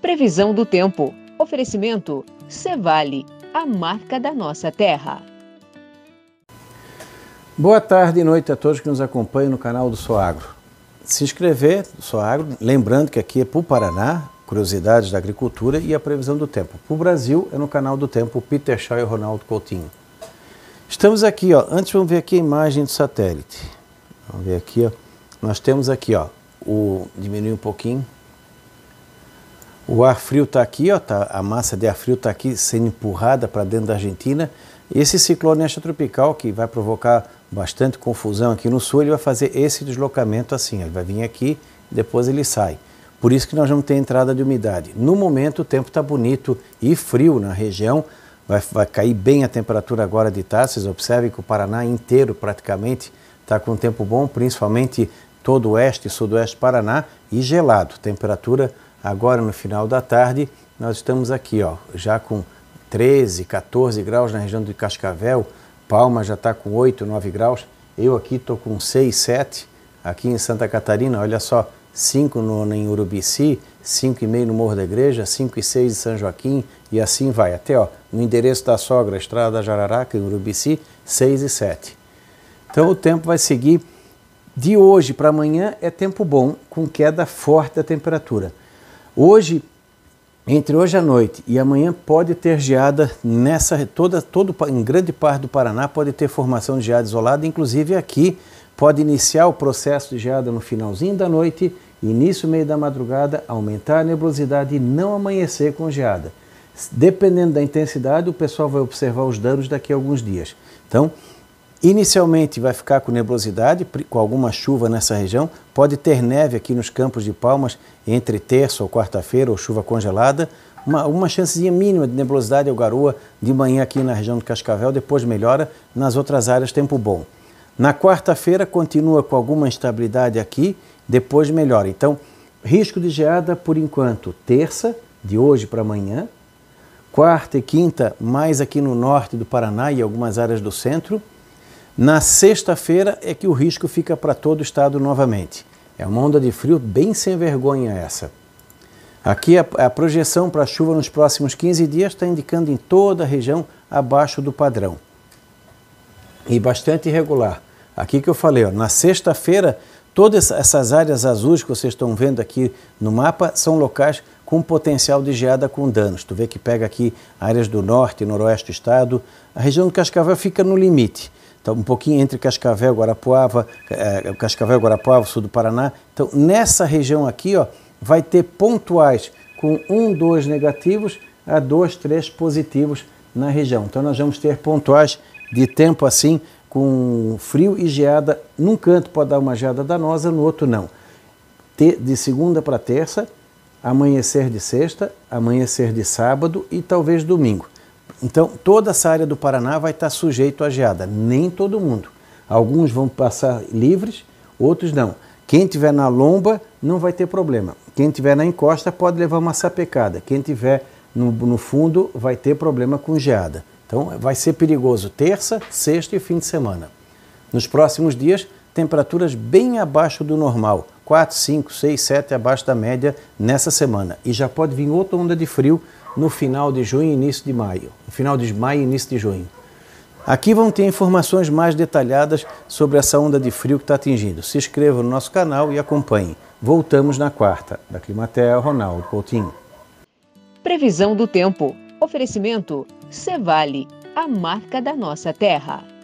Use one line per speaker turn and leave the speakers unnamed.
Previsão do tempo. Oferecimento Cevale, a marca da nossa terra. Boa tarde e noite a todos que nos acompanham no canal do Soagro. Se inscrever no Soagro, lembrando que aqui é para o Paraná, curiosidades da agricultura e a previsão do tempo. Para o Brasil é no canal do tempo Peter Shaw e Ronaldo Coutinho. Estamos aqui, ó. Antes vamos ver aqui a imagem do satélite. Vamos ver aqui, ó. Nós temos aqui, ó, o diminui um pouquinho o ar frio está aqui, ó, tá, a massa de ar frio está aqui sendo empurrada para dentro da Argentina. Esse ciclone extratropical que vai provocar bastante confusão aqui no sul, ele vai fazer esse deslocamento assim, ele vai vir aqui, depois ele sai. Por isso que nós vamos ter entrada de umidade. No momento o tempo está bonito e frio na região, vai, vai, cair bem a temperatura agora de tarde, vocês observem que o Paraná inteiro praticamente está com um tempo bom, principalmente todo o oeste e sudoeste do Paraná e gelado, temperatura Agora, no final da tarde, nós estamos aqui, ó, já com 13, 14 graus na região de Cascavel, Palma já está com 8, 9 graus, eu aqui estou com 6, 7, aqui em Santa Catarina, olha só, 5 no, em Urubici, 5,5 no Morro da Igreja, 5 e 6 em São Joaquim e assim vai. Até ó, no endereço da sogra, Estrada Jararaca, em Urubici, 6 e 7. Então o tempo vai seguir. De hoje para amanhã é tempo bom, com queda forte da temperatura. Hoje, entre hoje à noite e amanhã pode ter geada nessa toda todo em grande parte do Paraná pode ter formação de geada isolada, inclusive aqui pode iniciar o processo de geada no finalzinho da noite, início meio da madrugada, aumentar a nebulosidade e não amanhecer com geada. Dependendo da intensidade, o pessoal vai observar os danos daqui a alguns dias. Então, Inicialmente vai ficar com nebulosidade, com alguma chuva nessa região. Pode ter neve aqui nos campos de Palmas entre terça ou quarta-feira, ou chuva congelada. Uma, uma chancezinha mínima de nebulosidade ou garoa de manhã aqui na região do Cascavel, depois melhora. Nas outras áreas, tempo bom. Na quarta-feira, continua com alguma instabilidade aqui, depois melhora. Então, risco de geada por enquanto, terça, de hoje para amanhã. Quarta e quinta, mais aqui no norte do Paraná e algumas áreas do centro na sexta-feira é que o risco fica para todo o estado novamente. É uma onda de frio bem sem vergonha essa. Aqui a, a projeção para chuva nos próximos 15 dias está indicando em toda a região abaixo do padrão. E bastante irregular. Aqui que eu falei, ó, na sexta-feira, todas essas áreas azuis que vocês estão vendo aqui no mapa são locais com potencial de geada com danos. Tu vê que pega aqui áreas do norte, noroeste do estado. A região do Cascavel fica no limite. Então, um pouquinho entre Cascavel, Guarapuava, eh, Cascavel, Guarapuava, sul do Paraná. Então, nessa região aqui, ó, vai ter pontuais com um, dois negativos a dois, três positivos na região. Então, nós vamos ter pontuais de tempo assim, com frio e geada. Num canto pode dar uma geada danosa, no outro não. De segunda para terça, amanhecer de sexta, amanhecer de sábado e talvez domingo. Então, toda essa área do Paraná vai estar sujeito à geada, nem todo mundo. Alguns vão passar livres, outros não. Quem tiver na lomba não vai ter problema. Quem tiver na encosta pode levar uma sapecada. Quem tiver no, no fundo vai ter problema com geada. Então, vai ser perigoso terça, sexta e fim de semana. Nos próximos dias, temperaturas bem abaixo do normal, 4, 5, 6, 7 abaixo da média nessa semana. E já pode vir outra onda de frio no final de junho e início de maio. No final de maio e início de junho. Aqui vão ter informações mais detalhadas sobre essa onda de frio que está atingindo. Se inscreva no nosso canal e acompanhe. Voltamos na quarta. Da Climatea, Ronaldo Coutinho. Previsão do tempo. Oferecimento Cevale, a marca da nossa terra.